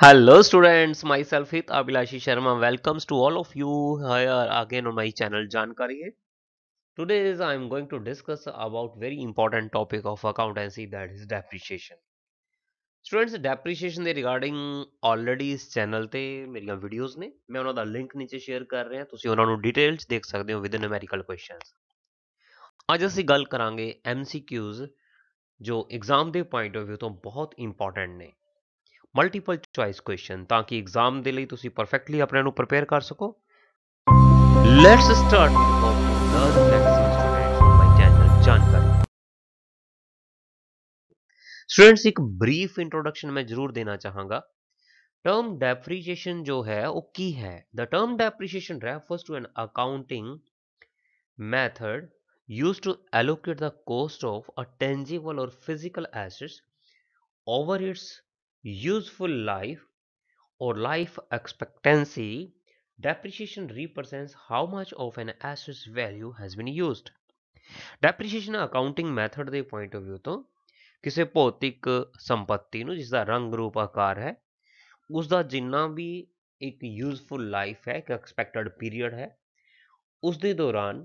Hello students myself Hit Abhilashi Sharma welcomes to all of you here again on my channel जानकारी है today is I am going to discuss about very important topic of accountancy that is depreciation students depreciation regarding already इस चैनल से मेरी videos ने मैं उन्होंने link नीचे शेयर कर रहा तुम उन्होंने डिटेल्स देख सकते हो विद इन अमेरिकल क्वेश्चन अज असी गल करा एम सी क्यूज जो एग्जाम के पॉइंट ऑफ व्यू तो बहुत इंपॉर्टेंट ने मल्टीपल चॉइस क्वेश्चन ताकि एग्जाम ਐਗਜ਼ਾਮ ਦੇ ਲਈ ਤੁਸੀਂ ਪਰਫੈਕਟਲੀ ਆਪਣੇ ਨੂੰ ਪ੍ਰਪੇਅਰ ਕਰ ਸਕੋ let's start with the lecture students एक ब्रीफ इंट्रोडक्शन मैं जरूर देना चाहूंगा टर्म डेप्रिसिएशन जो है वो की है the term depreciation refers to an accounting method use to allocate the cost of a tangible और physical assets over its useful life or life expectancy, depreciation represents how much of an asset's value has been used. depreciation accounting method ਦੇ point of View ਤੋਂ ਕਿਸੇ ਭੌਤਿਕ ਸੰਪਤੀ ਨੂੰ ਜਿਸ ਦਾ ਰੰਗ ਰੂਪ ਆਕਾਰ ਹੈ ਉਸ ਦਾ ਜਿੰਨਾ ਵੀ ਇੱਕ useful ਲਾਈਫ ਹੈ ਇੱਕ ਐਕਸਪੈਕਟਡ ਪੀਰੀਅਡ ਹੈ ਉਸ ਦੇ ਦੌਰਾਨ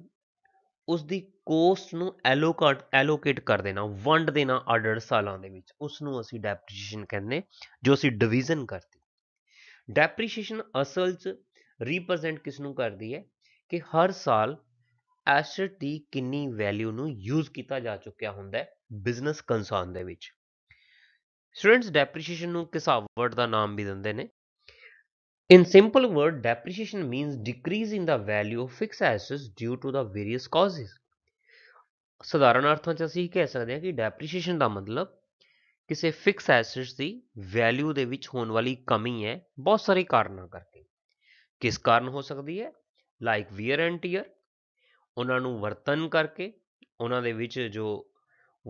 ਉਸ ਦੀ ਕੋਸਟ ਨੂੰ ਐਲੋਕਾਟ ਐਲੋਕੇਟ ਕਰ ਦੇਣਾ ਵੰਡ ਦੇਣਾ ਆਰਡਰ ਸਾਲਾਂ ਦੇ ਵਿੱਚ ਉਸ ਨੂੰ ਅਸੀਂ ਡੈਪਰੀਸ਼ੀਏਸ਼ਨ ਕਹਿੰਦੇ ਜੋ ਅਸੀਂ ਡਿਵੀਜ਼ਨ ਕਰਦੇ ਡੈਪਰੀਸ਼ੀਏਸ਼ਨ ਅਸਲ 'ਚ ਰਿਪਰੈਜ਼ੈਂਟ ਕਿਸ ਨੂੰ ਕਰਦੀ ਹੈ ਕਿ ਹਰ ਸਾਲ ਐਸਟ ਦੀ ਕਿੰਨੀ ਵੈਲਿਊ ਨੂੰ ਯੂਜ਼ ਕੀਤਾ ਜਾ ਚੁੱਕਿਆ ਹੁੰਦਾ ਹੈ ਬਿਜ਼ਨਸ ਕੰਸਰਨ ਦੇ ਵਿੱਚ ਸਟੂਡੈਂਟਸ ਡੈਪਰੀਸ਼ੀਏਸ਼ਨ ਨੂੰ ਕਿਸਾਵਟ ਦਾ ਨਾਮ ਵੀ ਦਿੰਦੇ ਨੇ In simple word, depreciation means decrease in the value of fixed assets due to the various causes. ਸਧਾਰਨ ਅਰਥਾਂ 'ਚ ਅਸੀਂ ਕਹਿ ਸਕਦੇ ਹਾਂ ਕਿ ਡੈਪਰੀਸੀਏਸ਼ਨ ਦਾ ਮਤਲਬ ਕਿਸੇ ਫਿਕਸ ਐਸੈਟਸ ਦੀ ਵੈਲਿਊ ਦੇ ਵਿੱਚ ਹੋਣ ਵਾਲੀ ਕਮੀ ਹੈ ਬਹੁਤ ਸਾਰੇ ਕਾਰਨਾਂ ਕਰਕੇ ਕਿਸ ਕਾਰਨ ਹੋ ਸਕਦੀ ਹੈ ਲਾਈਕ ਵੀਅਰ ਐਂਡ ਟੀਅਰ ਉਹਨਾਂ ਨੂੰ ਵਰਤਨ ਕਰਕੇ ਉਹਨਾਂ ਦੇ ਵਿੱਚ ਜੋ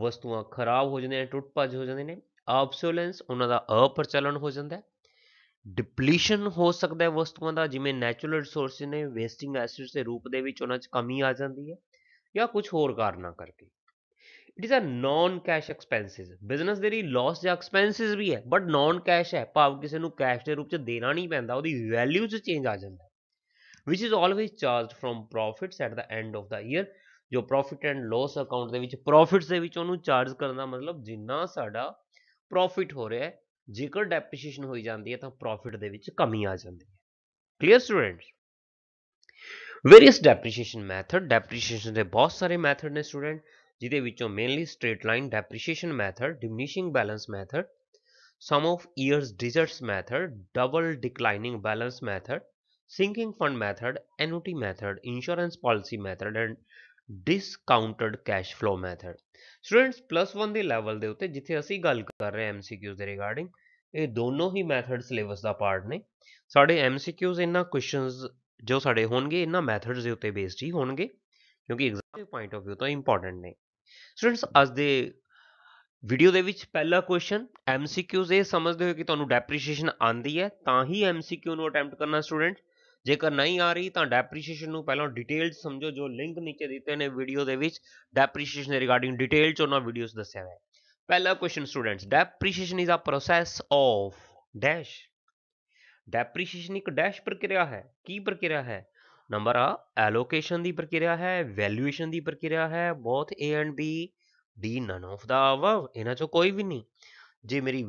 ਵਸਤੂਆਂ ਖਰਾਬ ਹੋ ਜਾਂਦੀਆਂ ਨੇ ਟੁੱਟ ਭੱਜ ਹੋ ਜਾਂਦੇ ਨੇ ਆਬਸੋਲੈਂਸ ਉਹਨਾਂ ਦਾ ਅਪਰਚਲਨ ਹੋ ਜਾਂਦਾ ਹੈ ਡਿਪਲੀਸ਼ਨ ਹੋ ਸਕਦਾ ਹੈ ਵਸਤੂਆਂ ਦਾ ਜਿਵੇਂ ਨੈਚੁਰਲ ਰਿਸੋਰਸ ਨੇ ਵੇਸਟਿੰਗ ਐਸਿਡਸ ਦੇ ਰੂਪ ਦੇ ਵਿੱਚ ਉਹਨਾਂ 'ਚ ਕਮੀ ਆ ਜਾਂਦੀ ਹੈ ਜਾਂ ਕੁਝ ਹੋਰ ਕਾਰਨਾਂ ਕਰਕੇ it is a non cash expenses business ਦੇ ਲਈ ਲਾਸ ਜਾਂ ਐਕਸਪੈਂਸਸ ਵੀ ਹੈ ਬਟ ਨਾਨ ਕੈਸ਼ ਹੈ ਭਾਵ ਕਿਸੇ ਨੂੰ ਕੈਸ਼ ਦੇ ਰੂਪ ਚ ਦੇਣਾ ਨਹੀਂ ਪੈਂਦਾ ਉਹਦੀ ਵੈਲਿਊ ਚ ਚੇਂਜ ਆ ਜਾਂਦਾ which is always charged from profits at the end of the year ਜੋ ਪ੍ਰੋਫਿਟ ਐਂਡ ਲਾਸ ਅਕਾਊਂਟ ਦੇ ਵਿੱਚ ਪ੍ਰੋਫਿਟਸ ਦੇ ਵਿੱਚ ਉਹਨੂੰ ਚਾਰਜ ਕਰਨ ਦਾ ਮਤਲਬ ਜਿੰਨਾ ਸਾਡਾ ਪ੍ਰੋਫਿਟ ਹੋ ਰਿਹਾ ਹੈ ਜੇਕਰ ਡੈਪਰੀਸੀਏਸ਼ਨ ਹੋਈ ਜਾਂਦੀ ਹੈ ਤਾਂ ਪ੍ਰੋਫਿਟ ਦੇ ਵਿੱਚ ਕਮੀ ਆ ਜਾਂਦੀ ਹੈ clear students various depreciation method depreciation ਦੇ ਬਹੁਤ ਸਾਰੇ ਮੈਥਡ ਨੇ ਸਟੂਡੈਂਟ ਜਿਦੇ ਵਿੱਚੋਂ mainly straight line depreciation method diminishing balance method sum of years digits method double declining balance method sinking fund method annuity method insurance policy method and discounted cash flow method students plus 1 ਦੇ level ਦੇ ਉੱਤੇ ਜਿੱਥੇ ਅਸੀਂ ਗੱਲ ਕਰ ਰਹੇ ਹਾਂ MCQs ਦੇ ਰਿਗਾਰਡਿੰਗ ਇਹ ਦੋਨੋਂ ਹੀ ਮੈਥਡ ਸਿਲੇਬਸ ਦਾ ਪਾਰਟ ਨੇ ਸਾਡੇ ਐਮਸੀਕਿਊਜ਼ ਇਹਨਾਂ ਕੁਐਸਚਨਸ ਜੋ ਸਾਡੇ ਹੋਣਗੇ ਇਹਨਾਂ ਮੈਥਡਸ ਦੇ ਉੱਤੇ ਬੇਸਡ ਹੀ ਹੋਣਗੇ ਕਿਉਂਕਿ ਐਗਜ਼ਾਮ ਦੇ ਪੁਆਇੰਟ ਆਫ View ਤੋਂ ਇੰਪੋਰਟੈਂਟ ਨੇ ਸਟੂਡੈਂਟਸ ਅੱਜ ਦੇ ਵੀਡੀਓ ਦੇ ਵਿੱਚ ਪਹਿਲਾ ਕੁਐਸਚਨ ਐਮਸੀਕਿਊਜ਼ ਇਹ ਸਮਝਦੇ ਹੋ ਕਿ ਤੁਹਾਨੂੰ ਡੈਪਰੀਸ਼ੀਏਸ਼ਨ ਆਂਦੀ ਹੈ ਤਾਂ ਹੀ ਐਮਸੀਕਿਊ ਨੂੰ ਅਟੈਂਪਟ ਕਰਨਾ ਸਟੂਡੈਂਟ ਜੇਕਰ ਨਹੀਂ ਆ ਰਹੀ ਤਾਂ ਡੈਪਰੀਸ਼ੀਏਸ਼ਨ ਨੂੰ ਪਹਿਲਾਂ ਡਿਟੇਲਡ ਸਮਝੋ ਜੋ ਲਿੰਕ ਨੀਚੇ ਦਿੱਤੇ ਨੇ ਵੀਡੀਓ ਦੇ ਵਿੱਚ ਡੈਪਰੀਸ਼ੀਏਸ਼ਨ ਦੇ ਰਿਗਾਰਡਿੰਗ ਡਿਟੇਲ ਚ ਉਹਨਾਂ ਵੀਡੀਓਸ ਦੱਸਿਆ ਹੋਇਆ ਹੈ ਪਹਿਲਾ question students depreciation is a process of dash depreciation ਇੱਕ ਡੈਸ਼ ਪ੍ਰਕਿਰਿਆ ਹੈ ਕੀ ਪ੍ਰਕਿਰਿਆ ਹੈ ਨੰਬਰ ਆ ਐਲੋਕੇਸ਼ਨ ਦੀ ਪ੍ਰਕਿਰਿਆ ਹੈ ਵੈਲਿਊਏਸ਼ਨ ਦੀ ਪ੍ਰਕਿਰਿਆ ਹੈ ਬਹੁਤ A and B D none of the above ਇਹਨਾਂ ਚੋਂ ਕੋਈ ਵੀ ਨਹੀਂ ਜੇ ਮੇਰੀ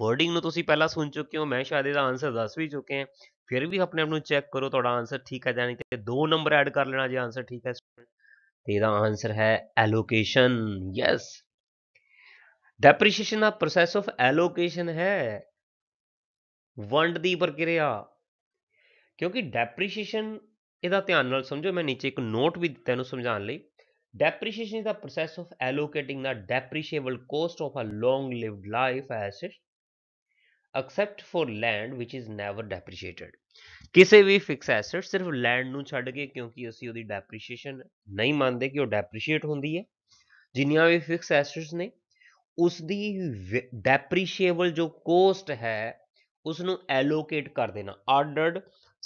ਵਰਡਿੰਗ ਨੂੰ ਤੁਸੀਂ ਪਹਿਲਾਂ ਸੁਣ ਚੁੱਕੇ ਹੋ ਮੈਂ ਸ਼ਾਇਦ ਇਹਦਾ ਆਨਸਰ ਦੱਸ ਵੀ ਚੁੱਕੇ ਹਾਂ ਫਿਰ ਵੀ ਆਪਣੇ ਆਪ ਨੂੰ ਚੈੱਕ ਕਰੋ ਤੁਹਾਡਾ ਆਨਸਰ ਠੀਕ ਹੈ ਜਾਨੀ ਤੇ ਦੋ ਨੰਬਰ ਐਡ ਕਰ ਲੈਣਾ ਜੇ ਆਨਸਰ ਠੀਕ ਹੈ ਤੇ ਇਹਦਾ ਆਨਸਰ ਹੈ ਐਲੋਕੇਸ਼ਨ ਯੈਸ ਡੈਪਰੀਸ਼ੀਏਸ਼ਨ ਦਾ ਪ੍ਰੋਸੈਸ ਆਫ ਐਲੋਕੇਸ਼ਨ ਹੈ ਵੰਡ ਦੀ ਪ੍ਰਕਿਰਿਆ ਕਿਉਂਕਿ ਡੈਪਰੀਸ਼ੀਏਸ਼ਨ ਇਹਦਾ ਧਿਆਨ ਨਾਲ ਸਮਝੋ ਮੈਂ ਨੀਚੇ ਇੱਕ ਨੋਟ ਵੀ ਦਿੱਤਾ ਇਹਨੂੰ ਸਮਝਾਉਣ ਲਈ depreciation is the process of allocating the depreciable cost of a long lived life asset except for land which is never depreciated ਕਿਸੇ ਵੀ ਫਿਕਸ ਐਸੈਟ ਸਿਰਫ ਲੈਂਡ ਨੂੰ ਛੱਡ ਕੇ ਕਿਉਂਕਿ ਅਸੀਂ ਉਹਦੀ ਡੈਪਰੀਸ਼ੀਏਸ਼ਨ ਨਹੀਂ ਮੰਨਦੇ ਕਿ ਉਹ ਡੈਪਰੀਸ਼ੀਏਟ ਹੁੰਦੀ ਹੈ ਜਿੰਨੀਆਂ ਵੀ ਫਿਕਸ ਐਸੈਟਸ ਨੇ ਉਸ ਦੀ ਡੈਪਰੀਸ਼ੀਏਬਲ ਜੋ ਕੋਸਟ ਹੈ ਉਸ ਨੂੰ ਐਲੋਕੇਟ ਕਰ ਦੇਣਾ ਆਰਡਰਡ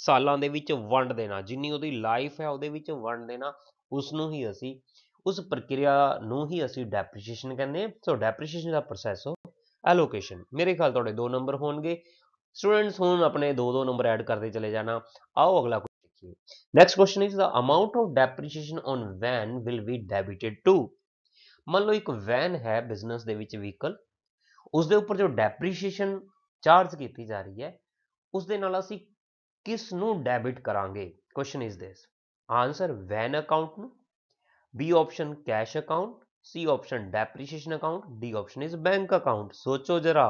ਸਾਲਾਂ ਦੇ ਵਿੱਚ ਵੰਡ ਦੇਣਾ ਜਿੰਨੀ ਉਹਦੀ ਲਾਈਫ ਹੈ ਉਹਦੇ ਵਿੱਚ ਵੰਡ ਦੇਣਾ ਉਸ ਨੂੰ ਹੀ ਅਸੀਂ ਉਸ ਪ੍ਰਕਿਰਿਆ ਨੂੰ ਹੀ ਅਸੀਂ ਡੈਪਰੀਸ਼ੀਏਸ਼ਨ ਕਹਿੰਦੇ ਹਾਂ ਸੋ ਡੈਪਰੀਸ਼ੀਏਸ਼ਨ ਦਾ ਪ੍ਰੋਸੈਸ ਐਲੋਕੇਸ਼ਨ ਮੇਰੇ ਖਿਆਲ ਤੁਹਾਡੇ ਦੋ ਨੰਬਰ ਹੋਣਗੇ ਸਟੂਡੈਂਟਸ ਹੁਣ ਆਪਣੇ ਦੋ ਦੋ ਨੰਬਰ ਐਡ ਕਰਦੇ ਚਲੇ ਜਾਣਾ ਆਓ ਅਗਲਾ ਕੁਝ ਦੇਖੀਏ next question is the amount of depreciation on when will be debited to ਮੰਨ ਲਓ ਇੱਕ ਵੈਨ ਹੈ ਬਿਜ਼ਨਸ ਦੇ ਵਿੱਚ ਵਹੀਕਲ ਉਸ ਦੇ ਉੱਪਰ ਜੋ ਡੈਪਰੀਸੀਏਸ਼ਨ ਚਾਰਜ ਕੀਤੀ ਜਾ ਰਹੀ ਹੈ ਉਸ ਦੇ ਨਾਲ ਅਸੀਂ ਕਿਸ ਨੂੰ ਡੈਬਿਟ ਕਰਾਂਗੇ question is this answer when account ਨੂੰ B option cash account C option depreciation account D option is bank account सोचो जरा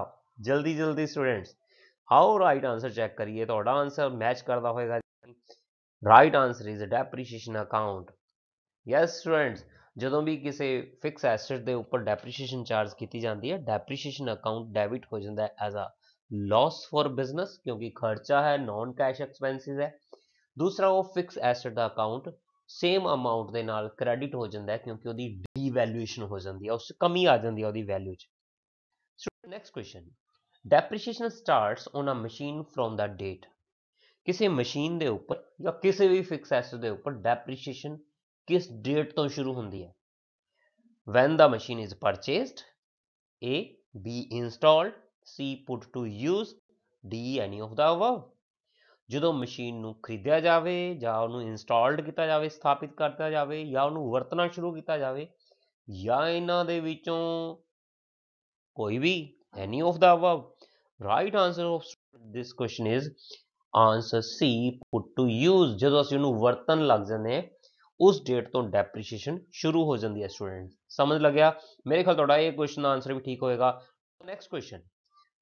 जल्दी जल्दी स्टूडेंट्स आओ राइट आंसर चेक करिए तो आंसर मैच करता होएगा right answer is depreciation account yes students जो भी किसी फिक्स एसेट के उपर डेप्रिशिएशन चार्ज की जाती है डेप्रिशिएशन अकाउंट डेबिट हो जाता है as a loss for business क्योंकि खर्चा है नॉन कैश एक्सपेंसिस है दूसरा वो फिक्स एसेट का अकाउंट सेम अमाउंट के क्रैडिट हो जाता है क्योंकि ਡੀਵੈਲਿਊਏਸ਼ਨ ਹੋ ਜਾਂਦੀ ਹੈ ਉਸ ਕਮੀ ਆ ਜਾਂਦੀ ਹੈ ਉਹਦੀ ਵੈਲਿਊ 'ਚ student next question depreciation starts on a machine from the date ਕਿਸੇ ਮਸ਼ੀਨ ਦੇ ਉੱਪਰ ਜਾਂ ਕਿਸੇ ਵੀ ਫਿਕਸ ਐਸੈਟ ਦੇ ਉੱਪਰ ਡੈਪਰੀਸ਼ੀਏਸ਼ਨ ਕਿਸ ਡੇਟ ਤੋਂ ਸ਼ੁਰੂ ਹੁੰਦੀ ਹੈ when the machine is purchased a b installed c put to use d any of the above ਜਦੋਂ ਮਸ਼ੀਨ ਨੂੰ ਖਰੀਦਿਆ ਜਾਵੇ ਜਾਂ ਉਹਨੂੰ ਇੰਸਟਾਲਡ ਕੀਤਾ ਜਾਵੇ ਸਥਾਪਿਤ ਕਰਤਾ ਜਾਵੇ ਜਾਂ ਉਹਨੂੰ ਵਰਤਣਾ ਸ਼ੁਰੂ ਕੀਤਾ ਜਾਵੇ ਜਾਂ ਇਹਨਾਂ ਦੇ ਵਿੱਚੋਂ ਕੋਈ ਵੀ any of the above right answer of this question is answer C put to use ਜਦੋਂ ਅਸੀਂ ਉਹਨੂੰ ਵਰਤਨ ਲੱਗ ਜਾਂਦੇ ਹਾਂ ਉਸ ਡੇਟ ਤੋਂ ਡੈਪਰੀਸ਼ੀਏਸ਼ਨ ਸ਼ੁਰੂ ਹੋ ਜਾਂਦੀ ਹੈ ਸਟੂਡੈਂਟ ਸਮਝ ਲੱਗਿਆ ਮੇਰੇ ਖਿਆਲ ਤੁਹਾਡਾ ਇਹ ਕੁਐਸਚਨ ਦਾ ਆਨਸਰ ਵੀ ਠੀਕ ਹੋਏਗਾ next question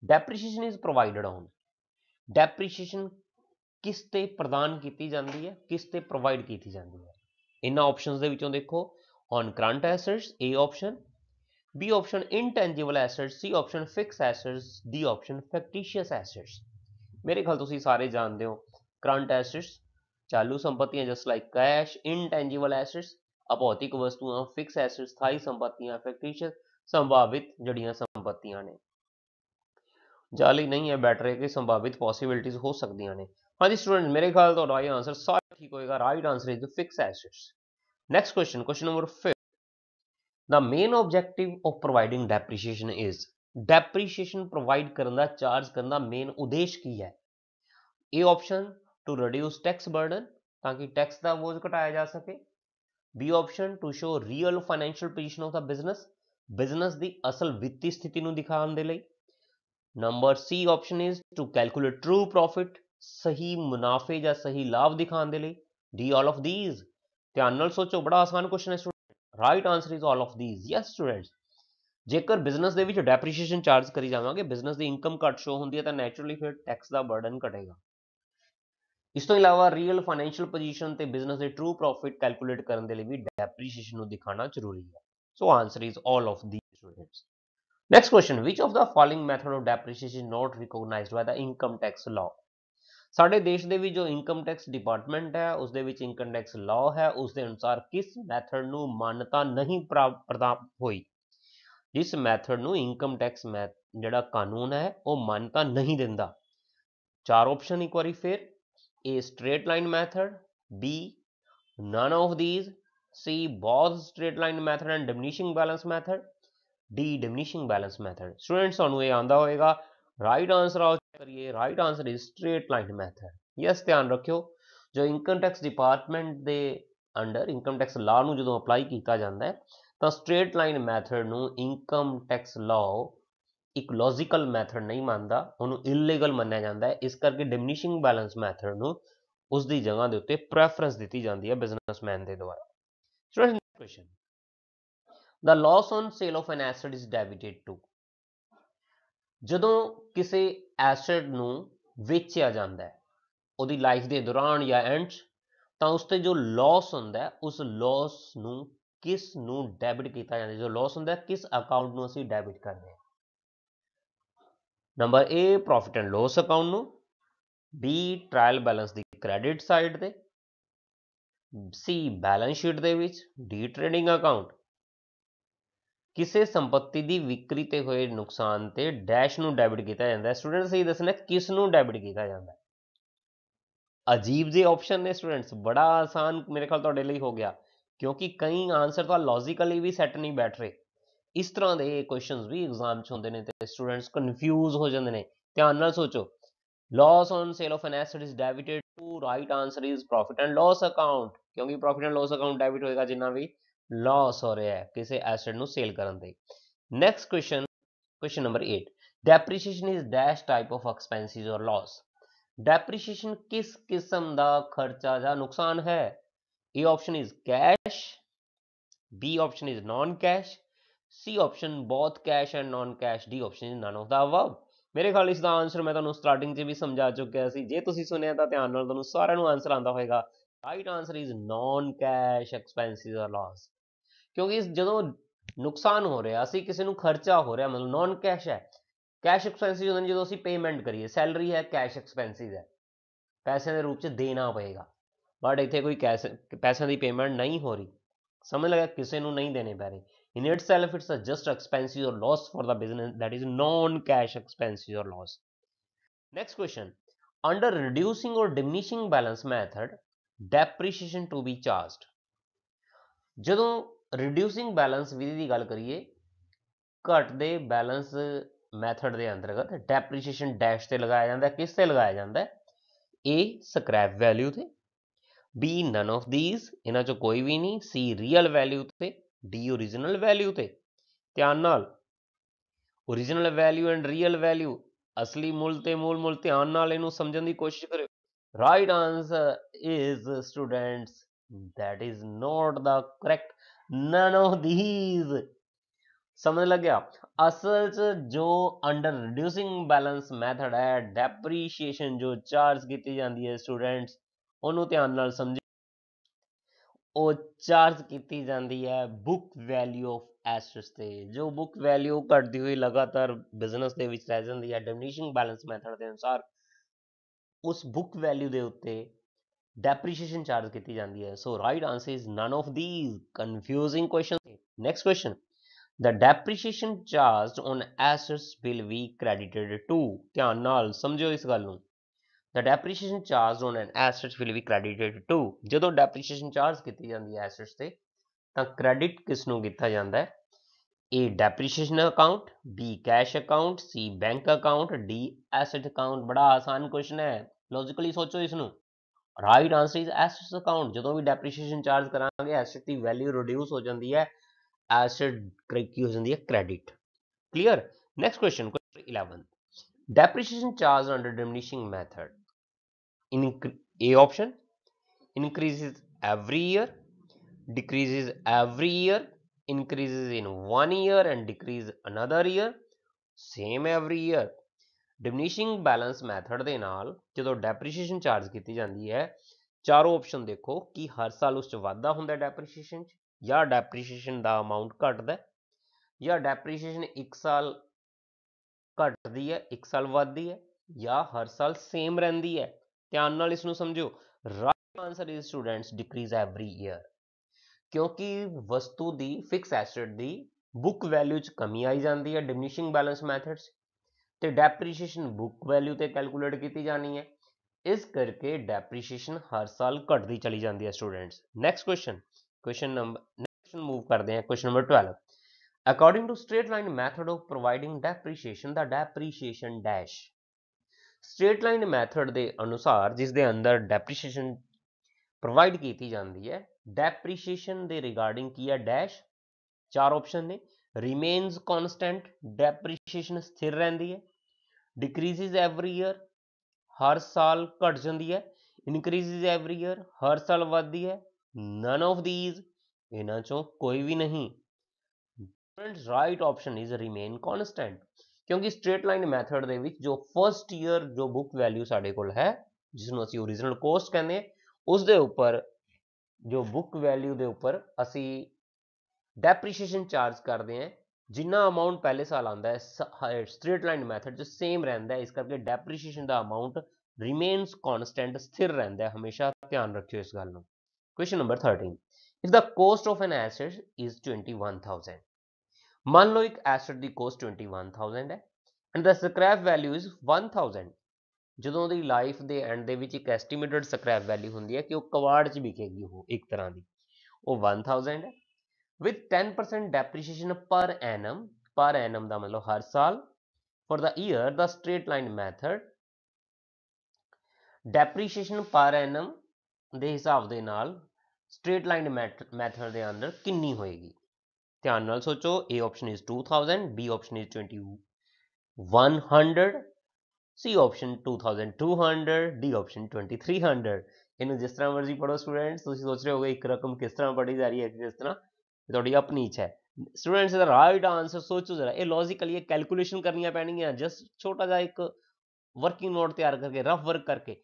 depreciation is provided on depreciation ਕਿਸ ਤੇ ਪ੍ਰਦਾਨ ਕੀਤੀ ਜਾਂਦੀ ਹੈ ਕਿਸ ਤੇ ਪ੍ਰੋਵਾਈਡ ਕੀਤੀ ਜਾਂਦੀ ਹੈ ਇਹਨਾਂ ਆਪਸ਼ਨਸ ਦੇ ਵਿੱਚੋਂ ਦੇਖੋ on current assets A option, B option intangible assets, C option fixed assets, D option factitious assets. ਮੇਰੇ ਖਿਆਲ ਤੁਸੀਂ ਸਾਰੇ ਜਾਣਦੇ ਹੋ ਕਰੰਟ ਐਸੈਟਸ ਚਾਲੂ ਸੰਪਤੀਆਂ just like cash intangible assets ਅਭੌਤਿਕ ਵਸਤੂਆਂ ਫਿਕਸ ਐਸੈਟਸ ਸਥਾਈ ਸੰਪਤੀਆਂ ਫੈਕਟੀਸ਼ੀਅਸ ਸੰਭਾਵਿਤ ਜੜੀਆਂ ਸੰਪਤੀਆਂ ਨੇ ਜਾਲੀ ਨਹੀਂ ਹੈ ਬੈਟਰ ਹੈ ਕਿ ਸੰਭਾਵਿਤ ਪੋਸਿਬਿਲਿਟੀਜ਼ ਹੋ ਸਕਦੀਆਂ ਨੇ ਹਾਂਜੀ ਸਟੂਡੈਂਟ ਮੇਰੇ ਖਿਆਲ ਤੁਹਾਡਾ ਇਹ ਆਨਸਰ ਸਾਰਾ ਠੀਕ ਹੋਏਗਾ right answer is fixed assets Next question, question number 5. The main objective of providing depreciation is depreciation provide ਕਰਨ ਦਾ ਚਾਰਜ ਕਰਨ ਦਾ ਮੇਨ ਉਦੇਸ਼ ਕੀ ਹੈ A option to reduce tax burden ਤਾਂ ਕਿ ਟੈਕਸ ਦਾ ਬੋਝ ਘਟਾਇਆ ਜਾ ਸਕੇ B option to show real financial position of the business business ਦੀ ਅਸਲ ਵਿੱਤੀ ਸਥਿਤੀ ਨੂੰ ਦਿਖਾਉਣ ਦੇ ਲਈ number C option is to calculate true profit ਸਹੀ ਮੁਨਾਫੇ ਜਾਂ ਸਹੀ ਲਾਭ ਦਿਖਾਉਣ ਦੇ ਲਈ D all of these ਧਿਆਨ ਨਾਲ ਸੋਚੋ ਬੜਾ ਆਸਾਨ ਕੁਐਸਚਨ ਹੈ student right answer is all of these yes student ਜੇਕਰ ਬਿਜ਼ਨਸ ਦੇ ਵਿੱਚ ਡੈਪਰੀਸ਼ੀਏਸ਼ਨ ਚਾਰਜ ਕਰੀ ਜਾਵਾਂਗੇ ਬਿਜ਼ਨਸ ਦੀ ਇਨਕਮ ਘੱਟ ਸ਼ੋ ਹੁੰਦੀ ਹੈ ਤਾਂ ਨੇਚਰਲੀ ਫਿਰ ਟੈਕਸ ਦਾ ਬਰਡਨ ਘਟੇਗਾ ਇਸ ਤੋਂ ਇਲਾਵਾ ਰੀਅਲ ਫਾਈਨੈਂਸ਼ੀਅਲ ਪੋਜੀਸ਼ਨ ਤੇ ਬਿਜ਼ਨਸ ਦੇ ਟਰੂ ਪ੍ਰੋਫਿਟ ਕੈਲਕੂਲੇਟ ਕਰਨ ਦੇ ਲਈ ਵੀ ਡੈਪਰੀਸ਼ੀਏਸ਼ਨ ਨੂੰ ਦਿਖਾਣਾ ਜ਼ਰੂਰੀ ਹੈ so answer is all of these students next question which of the following method of depreciation is not recognized by the income tax ਸਾਡੇ ਦੇਸ਼ ਦੇ ਵੀ ਜੋ ਇਨਕਮ ਟੈਕਸ ਡਿਪਾਰਟਮੈਂਟ ਹੈ ਉਸ ਦੇ ਵਿੱਚ ਇਨਕਮ ਟੈਕਸ ਲਾਅ ਹੈ ਉਸ ਦੇ ਅਨੁਸਾਰ ਕਿਸ ਮੈਥਡ ਨੂੰ ਮਾਨਤਾ ਨਹੀਂ ਪ੍ਰਦਾਨ ਹੋਈ ਜਿਸ ਮੈਥਡ ਨੂੰ ਇਨਕਮ ਟੈਕਸ ਜਿਹੜਾ ਕਾਨੂੰਨ ਹੈ ਉਹ ਮਾਨਤਾ ਨਹੀਂ ਦਿੰਦਾ ਚਾਰ ਆਪਸ਼ਨ ਇੱਕ ਵਾਰੀ ਫਿਰ A straight line method B none of this C both straight line method and diminishing balance method D diminishing balance method students ਤੁਹਾਨੂੰ ਇਹ ਆਂਦਾ ਹੋਵੇਗਾ राइट आंसर आओ करिए right answer is straight line method yes ਧਿਆਨ ਰੱਖਿਓ ਜੋ income tax department ਦੇ ਅੰਡਰ ਇਨਕਮ ਟੈਕਸ ਲਾ ਨੂੰ ਜਦੋਂ ਅਪਲਾਈ ਕੀਤਾ ਜਾਂਦਾ ਹੈ ਤਾਂ ਸਟ੍ਰੇਟ ਲਾਈਨ ਮੈਥਡ ਨੂੰ ਇਨਕਮ ਟੈਕਸ ਲਾਅ ਇੱਕ ਲੌਜੀਕਲ ਮੈਥਡ ਨਹੀਂ ਮੰਨਦਾ ਉਹਨੂੰ ਇਲੀਗਲ ਮੰਨਿਆ ਜਾਂਦਾ ਹੈ ਇਸ ਕਰਕੇ ਡਿਮਿਨਿਸ਼ਿੰਗ ਬੈਲੈਂਸ ਮੈਥਡ ਨੂੰ ਉਸ ਦੀ ਜਗ੍ਹਾ ਦੇ ਉੱਤੇ ਪ੍ਰੈਫਰੈਂਸ ਦਿੱਤੀ ਜਾਂਦੀ ਹੈ ਬਿਜ਼ਨਸਮੈਨ ਦੇ ਦੁਆਰਾ student question The loss on sale of an asset is debited to ਜਦੋਂ ਕਿਸੇ ਐਸਿਡ ਨੂੰ ਵੇਚਿਆ ਜਾਂਦਾ ਹੈ ਉਹਦੀ ਲਾਈਫ ਦੇ ਦੌਰਾਨ ਜਾਂ ਐਂਡ ਤਾਂ ਉਸ ਤੇ ਜੋ ਲਾਸ ਹੁੰਦਾ ਉਸ ਲਾਸ ਨੂੰ ਕਿਸ ਨੂੰ ਡੈਬਿਟ ਕੀਤਾ ਜਾਂਦਾ ਜੋ ਲਾਸ ਹੁੰਦਾ ਕਿਸ ਅਕਾਊਂਟ ਨੂੰ ਅਸੀਂ ਡੈਬਿਟ ਕਰਦੇ ਹਾਂ number A profit and loss account ਨੂੰ B ਟ੍ਰਾਇਲ ਬੈਲੈਂਸ ਦੀ ਕ੍ਰੈਡਿਟ ਸਾਈਡ ਤੇ C ਬੈਲੈਂਸ ਸ਼ੀਟ ਦੇ ਵਿੱਚ D ਟ੍ਰੇਡਿੰਗ ਅਕਾਊਂਟ ਕਿਸੇ ਸੰਪਤੀ ਦੀ ਵਿਕਰੀ ਤੇ ਹੋਏ ਨੁਕਸਾਨ ਤੇ ਡੈਸ਼ ਨੂੰ ਡੈਬਿਟ ਕੀਤਾ ਜਾਂਦਾ ਹੈ ਸਟੂਡੈਂਟ ਸਹੀ ਦੱਸਣਾ ਕਿਸ ਨੂੰ ਡੈਬਿਟ ਕੀਤਾ ਜਾਂਦਾ ਹੈ ਅਜੀਬ ਜੇ ਆਪਸ਼ਨ ਨੇ ਸਟੂਡੈਂਟਸ ਬੜਾ ਆਸਾਨ ਮੇਰੇ ਖਿਆਲ ਤੁਹਾਡੇ ਲਈ ਹੋ ਗਿਆ ਕਿਉਂਕਿ ਕਈ ਆਨਸਰ ਤਾਂ ਲੌਜੀਕਲੀ ਵੀ ਸੈੱਟ ਨਹੀਂ ਬੈਠ ਰਹੇ ਇਸ ਤਰ੍ਹਾਂ ਦੇ ਕੁਐਸਚਨਸ ਵੀ ਐਗਜ਼ਾਮ 'ਚ ਹੁੰਦੇ ਨੇ ਤੇ ਸਟੂਡੈਂਟਸ ਕਨਫਿਊਜ਼ ਹੋ ਜਾਂਦੇ ਨੇ ਧਿਆਨ ਨਾਲ ਸੋਚੋ loss on sale of an asset is debited to right answer is profit and loss account ਕਿਉਂਕਿ profit and loss account debit ਹੋਏਗਾ ਜਿੰਨਾ ਵੀ ਲਾਸ ਹੋ ਰਿਹਾ ਹੈ ਕਿਸੇ ਐਸੈਟ ਨੂੰ ਸੇਲ ਕਰਨ ਤੇ next question question number 8 depreciation is dash type of expenses or loss depreciation ਕਿਸ ਕਿਸਮ ਦਾ ਖਰਚਾ ਜਾਂ ਨੁਕਸਾਨ ਹੈ A option is cash B option is non cash C option both cash and non cash D option is none of the above ਮੇਰੇ ਖਿਆਲ ਇਸ ਦਾ ਆਨਸਰ ਮੈਂ ਤੁਹਾਨੂੰ ਸਟਾਰਟਿੰਗ 'ਚ ਵੀ ਸਮਝਾ ਚੁੱਕਿਆ ਸੀ ਜੇ ਤੁਸੀਂ ਸੁਣਿਆ ਤਾਂ ਧਿਆਨ ਨਾਲ ਤੁਹਾਨੂੰ ਸਾਰਿਆਂ ਨੂੰ ਆਨਸਰ ਆਂਦਾ ਹੋਵੇਗਾ right answer is non cash expenses or loss क्योंकि जो नुकसान हो रहा असं किसी खर्चा हो रहा मतलब नॉन कैश है कैश एक्सपेंसिज होते जो अभी पेमेंट करिए सैलरी है कैश एक्सपेंसिज है पैसे के रूप से देना पेगा बट इतने कोई कैसे पैसों की पेमेंट नहीं हो रही समझ लगे किसी को नहीं देने पै रहे in itself it's a just expenses और loss for the business that is non cash expenses और loss next question under reducing और diminishing balance method depreciation to be charge जदों ਰਿਡਿਊਸਿੰਗ ਬੈਲੈਂਸ ਵਿਧੀ ਦੀ ਗੱਲ ਕਰੀਏ ਘਟਦੇ ਬੈਲੈਂਸ ਮੈਥਡ ਦੇ ਅੰਤਰਗਤ ਡੈਪਰੀਸੀਏਸ਼ਨ ਡੈਸ਼ ਤੇ ਲਗਾਇਆ ਜਾਂਦਾ ਕਿਸ ਤੇ ਲਗਾਇਆ ਜਾਂਦਾ ਏ ਸਕ੍ਰੈਪ ਵੈਲਿਊ ਤੇ ਬੀ ਨਨ ਆਫ ਥੀਸ ਇਹਨਾਂ ਚੋਂ ਕੋਈ ਵੀ ਨਹੀਂ ਸੀ ਰੀਅਲ ਵੈਲਿਊ ਤੇ ਡੀ origignal ਵੈਲਿਊ ਤੇ ਧਿਆਨ ਨਾਲ origignal value and real value ਅਸਲੀ ਮੁੱਲ ਤੇ ਮੂਲ ਮੁੱਲ ਧਿਆਨ ਨਾਲ ਇਹਨੂੰ ਸਮਝਣ ਦੀ ਕੋਸ਼ਿਸ਼ ਕਰਿਓ right answer is students that is not the correct none of these ਸਮਝ ਲੱਗਿਆ ਅਸਲ ਚ ਜੋ ਅੰਡਰ ਰਿਡਿਊਸਿੰਗ ਬੈਲੈਂਸ ਮੈਥਡ ਹੈ ਡੈਪਰੀਸ਼ੀਏਸ਼ਨ ਜੋ ਚਾਰਜ ਕੀਤੀ ਜਾਂਦੀ ਹੈ ਸਟੂਡੈਂਟਸ ਉਹਨੂੰ ਧਿਆਨ ਨਾਲ ਸਮਝੋ ਉਹ ਚਾਰਜ ਕੀਤੀ ਜਾਂਦੀ ਹੈ ਬੁੱਕ ਵੈਲਿਊ ਆਫ ਐਸੈਟਸ ਤੇ ਜੋ ਬੁੱਕ ਵੈਲਿਊ ਘਟਦੀ ਹੋਈ ਲਗਾਤਾਰ ਬਿਜ਼ਨਸ ਦੇ ਵਿੱਚ ਰਹਿ ਜਾਂਦੀ ਹੈ ਡੈਮਨੀਸ਼ਿੰਗ ਬੈਲੈਂਸ ਮੈਥਡ ਦੇ ਅਨੁਸਾਰ ਉਸ ਬੁੱਕ ਵੈਲਿਊ ਦੇ ਉੱਤੇ ਡੈਪਰੀਸ਼ੀਏਸ਼ਨ ਚਾਰਜ ਕੀਤੀ ਜਾਂਦੀ ਹੈ so right answer is none of these confusing question next question the depreciation charged on assets will be credited to ਧਿਆਨ ਨਾਲ ਸਮਝੋ ਇਸ ਗੱਲ ਨੂੰ the depreciation charged on an assets will be credited to ਜਦੋਂ ਡੈਪਰੀਸ਼ੀਏਸ਼ਨ ਚਾਰਜ ਕੀਤੀ ਜਾਂਦੀ ਹੈ ਐਸੈਟਸ ਤੇ ਤਾਂ ਕ੍ਰੈਡਿਟ ਕਿਸ ਨੂੰ ਕੀਤਾ ਜਾਂਦਾ ਹੈ a depreciation account b cash account c bank account d asset account ਬੜਾ ਆਸਾਨ ਕੁਐਸਚਨ ਹੈ ਲੌਜੀਕਲੀ ਸੋਚੋ ਇਸ ਨੂੰ right answer is assets account ਜਦੋਂ ਵੀ ਡੈਪਰੀਸੀਏਸ਼ਨ ਚਾਰਜ ਕਰਾਂਗੇ ਐਸੈਟ ਦੀ ਵੈਲਿਊ ਰਿਡਿਊਸ ਹੋ ਜਾਂਦੀ ਹੈ ਐਸੈਟ ਕੀ ਹੋ ਜਾਂਦੀ ਹੈ credit clear next question question 11 depreciation charge under diminishing method in A option increases every year, decreases every year, increases in one year and decrease another year, same every year diminishing balance method ਦੇ ਨਾਲ ਜਦੋਂ depreciation charge ਕੀਤੀ ਜਾਂਦੀ ਹੈ ਚਾਰੋਂ option ਦੇਖੋ ਕਿ ਹਰ ਸਾਲ ਉਸ 'ਚ ਵਾਧਾ ਹੁੰਦਾ ਡੈਪਰੀਸ਼ੀਏਸ਼ਨ 'ਚ ਜਾਂ ਡੈਪਰੀਸ਼ੀਏਸ਼ਨ ਦਾ ਅਮਾਉਂਟ ਘਟਦਾ ਜਾਂ ਡੈਪਰੀਸ਼ੀਏਸ਼ਨ 1 ਸਾਲ ਘਟਦੀ ਹੈ 1 ਸਾਲ ਵਧਦੀ ਹੈ ਜਾਂ ਹਰ ਸਾਲ ਸੇਮ ਰਹਿੰਦੀ ਹੈ ਧਿਆਨ ਨਾਲ ਇਸ ਨੂੰ ਸਮਝੋ right answer is students decrease every year ਕਿਉਂਕਿ ਵਸਤੂ ਦੀ ਫਿਕਸ ਐਸੈਟ ਦੀ ਬੁੱਕ ਵੈਲਿਊ 'ਚ ਕਮੀ ਆਈ ਜਾਂਦੀ ਹੈ ਡਿਮਿਨਿਸ਼ਿੰਗ ਬੈਲੈਂਸ ਮੈਥਡਸ ਤੇ ਡੈਪਰੀਸੀਏਸ਼ਨ ਬੁੱਕ ਵੈਲਿਊ ਤੇ ਕੈਲਕੂਲੇਟ ਕੀਤੀ ਜਾਣੀ ਹੈ ਇਸ ਕਰਕੇ ਡੈਪਰੀਸੀਏਸ਼ਨ ਹਰ ਸਾਲ ਘਟਦੀ ਚਲੀ ਜਾਂਦੀ ਹੈ students next question question number next move ਕਰਦੇ ਹਾਂ question number 12 according to straight line method of providing depreciation ਦਾ depreciation dash straight line method ਦੇ ਅਨੁਸਾਰ ਜਿਸ ਦੇ ਅੰਦਰ ਡੈਪਰੀਸੀਏਸ਼ਨ ਪ੍ਰੋਵਾਈਡ ਕੀਤੀ ਜਾਂਦੀ ਹੈ ਡੈਪਰੀਸੀਏਸ਼ਨ ਦੇ ਰਿਗਾਰਡਿੰਗ ਕੀ ਹੈ ਡੈਸ਼ ਚਾਰ ਆਪਸ਼ਨ ਨੇ ਰਿਮੇਨਸ ਕਨਸਟੈਂਟ ਡੈਪਰੀਸੀਏਸ਼ਨ ਸਥਿਰ ਰਹਿੰਦੀ ਹੈ ਡਿਕਰੀਜ਼ਸ ਐਵਰੀ ਈਅਰ ਹਰ ਸਾਲ ਘਟ ਜਾਂਦੀ ਹੈ ਇਨਕਰੀਜ਼ਸ ਐਵਰੀ ਈਅਰ ਹਰ ਸਾਲ ਵੱਧਦੀ ਹੈ ਨਨ ਆਫ ਥੀਸ ਇਹਨਾਂ ਚੋਂ ਕੋਈ ਵੀ ਨਹੀਂ friends right option is remain constant ਕਿਉਂਕਿ ਸਟ੍ਰੇਟ ਲਾਈਨ ਮੈਥਡ ਦੇ ਵਿੱਚ ਜੋ ਫਰਸਟ ਈਅਰ ਜੋ ਬੁੱਕ ਵੈਲਿਊ ਸਾਡੇ ਕੋਲ ਹੈ ਜਿਸ ਨੂੰ ਅਸੀਂ origignal cost ਕਹਿੰਦੇ ਹਾਂ ਉਸ ਦੇ ਉੱਪਰ ਜੋ ਬੁੱਕ ਵੈਲਿਊ ਦੇ ਉੱਪਰ ਅਸੀਂ ਡੈਪਰੀਸ਼ੀਏਸ਼ਨ ਚਾਰਜ ਕਰਦੇ ਹਾਂ ਜਿੰਨਾ ਅਮਾਉਂਟ ਪਹਿਲੇ ਸਾਲ ਆਂਦਾ ਹੈ ਸਟ੍ਰੇਟ ਲਾਈਨ ਮੈਥਡ ਜੋ ਸੇਮ ਰਹਿੰਦਾ ਹੈ ਇਸ ਕਰਕੇ ਡੈਪਰੀਸ਼ੀਏਸ਼ਨ ਦਾ ਅਮਾਉਂਟ ਰਿਮੇਨਸ ਕਨਸਟੈਂਟ ਸਥਿਰ ਰਹਿੰਦਾ ਹੈ ਹਮੇਸ਼ਾ ਧਿਆਨ ਰੱਖਿਓ ਇਸ ਗੱਲ ਨੂੰ question number 13 if the cost of an asset is 21000 ਮੰਨ ਲਓ ਇੱਕ ਐਸੈਟ ਦੀ ਕੋਸਟ 21000 ਹੈ and the scrap value is 1000 ਜਦੋਂ ਉਹਦੀ ਲਾਈਫ ਦੇ ਐਂਡ ਦੇ ਵਿੱਚ ਇੱਕ ਐਸਟੀਮੇਟਡ ਸਕ੍ਰੈਪ ਵੈਲਿਊ ਹੁੰਦੀ ਹੈ ਕਿ ਉਹ ਕਵਾੜ 'ਚ ਵਿਕੇਗੀ ਉਹ ਇੱਕ ਤਰ੍ਹਾਂ ਦੀ ਉਹ 1000 ਹੈ with 10% depreciation per annum per annum ਦਾ ਮਤਲਬ ਹਰ ਸਾਲ for the year the straight line method depreciation per annum ਦੇ ਹਿਸਾਬ ਦੇ ਨਾਲ straight line method ਦੇ ਅੰਦਰ ਕਿੰਨੀ ਹੋਏਗੀ ਧਿਆਨ ਨਾਲ ਸੋਚੋ A option is 2000 B option is 2100 C option 2200 D option 2300 ਇਹਨੂੰ ਜਿਸ ਤਰ੍ਹਾਂ ਮਰਜ਼ੀ ਪੜੋ ਸਟੂਡੈਂਟਸ ਤੁਸੀਂ ਸੋਚ ਰਹੇ ਹੋਗੇ ਇੱਕ ਰਕਮ ਕਿਸ ਤਰ੍ਹਾਂ ਪੜੀ ਜਾ ਰਹੀ ਹੈ ਇਸ ਤਰ੍ਹਾਂ ਤੁਹਾਡੀ ਆਪਣੀ ਇੱਛਾ ਹੈ ਸਟੂਡੈਂਟਸ ਦਾ ਰਾਈਟ ਆਨਸਰ ਸੋਚੋ ਜਰਾ ਇਹ ਲੌਜੀਕਲੀ ਇਹ ਕੈਲਕੂਲੇਸ਼ਨ ਕਰਨੀਆਂ ਪੈਣਗੀਆਂ ਜਸਟ ਛੋਟਾ ਜਿਹਾ ਇੱਕ ਵਰਕਿੰਗ ਨੋਟ ਤਿਆਰ ਕਰਕੇ ਰਫ ਵਰਕ ਕਰਕੇ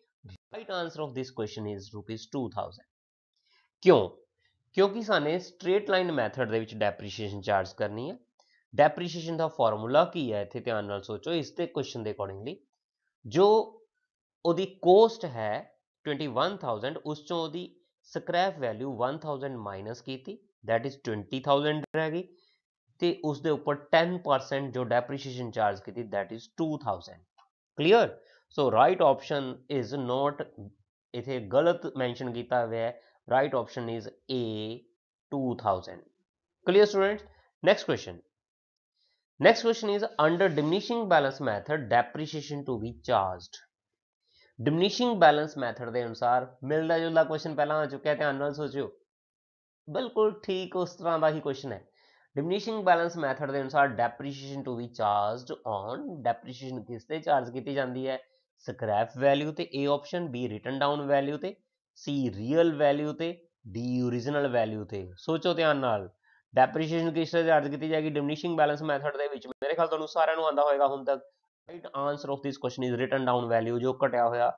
right answer of this question is rupees 2000 ਕਿਉਂ ਕਿਉਂਕਿ ਸਾਨੇ ਸਟ੍ਰੇਟ ਲਾਈਨ ਮੈਥਡ ਦੇ ਵਿੱਚ ਡੈਪਰੀਸ਼ੀਏਸ਼ਨ ਚਾਰਜ ਕਰਨੀ ਹੈ ਡੈਪਰੀਸ਼ੀਏਸ਼ਨ ਦਾ ਫਾਰਮੂਲਾ ਕੀ ਹੈ ਇੱਥੇ ਧਿਆਨ ਨਾਲ ਸੋਚੋ ਇਸ ਤੇ ਕੁਐਸਚਨ ਦੇ ਅਕੋਰਡਿੰਗਲੀ ਜੋ ਉਹਦੀ ਕੋਸਟ ਹੈ 21000 ਉਸ ਚੋਂ ਉਹਦੀ ਸਕ੍ਰੈਪ ਵੈਲਿਊ 1000 ਮਾਈਨਸ ਕੀਤੀ दैट इज़ ट्वेंटी थाउजेंड रहेगी तो उस दे उपर टेन परसेंट जो डेप्रिशिएशन चार्ज की थी that is two thousand clear so right option is not ਇਥੇ ਗਲਤ ਮੈਂਸ਼ਨ ਕੀਤਾ ਹੋਇਆ ਹੈ right option is A 2000 clear students next question next question is under diminishing balance method depreciation to be charged diminishing balance method ਦੇ ਅਨੁਸਾਰ ਮਿਲਦਾ ਜੁਲਦਾ question ਪਹਿਲਾਂ ਆ ਚੁੱਕਿਆ ਧਿਆਨ ਨਾਲ ਸੋਚਿਓ ਬਿਲਕੁਲ ਠੀਕ ਉਸ ਤਰ੍ਹਾਂ ਦਾ ਹੀ ਕੁਐਸਚਨ ਹੈ ਡਿਮਿਨਿਸ਼ਿੰਗ ਬੈਲੈਂਸ ਮੈਥਡ ਦੇ ਅਨੁਸਾਰ depreciation to be charged on depreciation ਕਿਸ ਤੇ ਚਾਰਜ ਕੀਤੀ ਜਾਂਦੀ ਹੈ ਸਕ੍ਰੈਪ ਵੈਲਿਊ ਤੇ A option B written down value ਤੇ ਸੀ ਰੀਅਲ ਵੈਲਿਊ ਤੇ ਡੀ ਓਰੀਜਨਲ ਵੈਲਿਊ ਤੇ ਸੋਚੋ ਧਿਆਨ ਨਾਲ ਡੈਪਰੀਸ਼ੀਏਸ਼ਨ ਕਿਸ ਤੇ ਚਾਰਜ ਕੀਤੀ ਜਾਏਗੀ ਡਿਮਿਨਿਸ਼ਿੰਗ ਬੈਲੈਂਸ ਮੈਥਡ ਦੇ ਵਿੱਚ ਮੇਰੇ ਖਿਆਲ ਤੁਹਾਨੂੰ ਸਾਰਿਆਂ ਨੂੰ ਆਂਦਾ ਹੋਏਗਾ ਹੁਣ ਤੱਕ right answer of this question is written down value ਜੋ ਘਟਿਆ ਹੋਇਆ